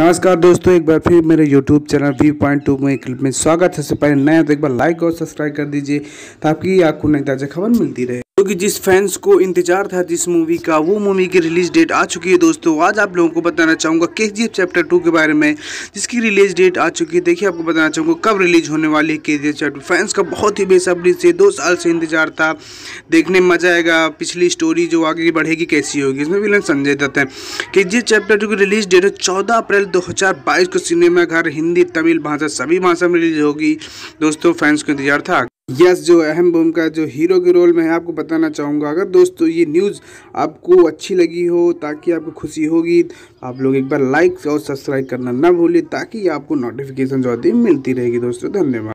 नमस्कार दोस्तों एक बार फिर मेरे YouTube channel V point two में क्लिप में स्वागत है सबसे पहले नया तो एक बार लाइक और सब्सक्राइब कर दीजिए ताकि आपको नई ताज़ा खबर मिलती रहे क्योंकि जिस फैंस को इंतजार था जिस मूवी का वो मूवी की रिलीज डेट आ चुकी है दोस्तों आज आप लोगों को बताना चाहूँगा के जी चैप्टर टू के बारे में जिसकी रिलीज डेट आ चुकी है देखिए आपको बताना चाहूँगा कब रिलीज होने वाली है के जी चैप्टर फैंस का बहुत ही बेसब्री से दो साल से इंतजार था देखने में मज़ा आएगा पिछली स्टोरी जो आगे बढ़ेगी कैसी होगी इसमें विलन संजय दत्त है के चैप्टर टू की रिलीज डेट है चौदह अप्रैल दो को सिनेमाघर हिंदी तमिल भाषा सभी भाषा में रिलीज होगी दोस्तों फैंस को इंतजार था यस जो अहम भूमिका जो हीरो के रोल में है आपको बताना चाहूँगा अगर दोस्तों ये न्यूज़ आपको अच्छी लगी हो ताकि आपको खुशी होगी आप लोग एक बार लाइक और सब्सक्राइब करना ना भूलें ताकि आपको नोटिफिकेशन जो होती मिलती रहेगी दोस्तों धन्यवाद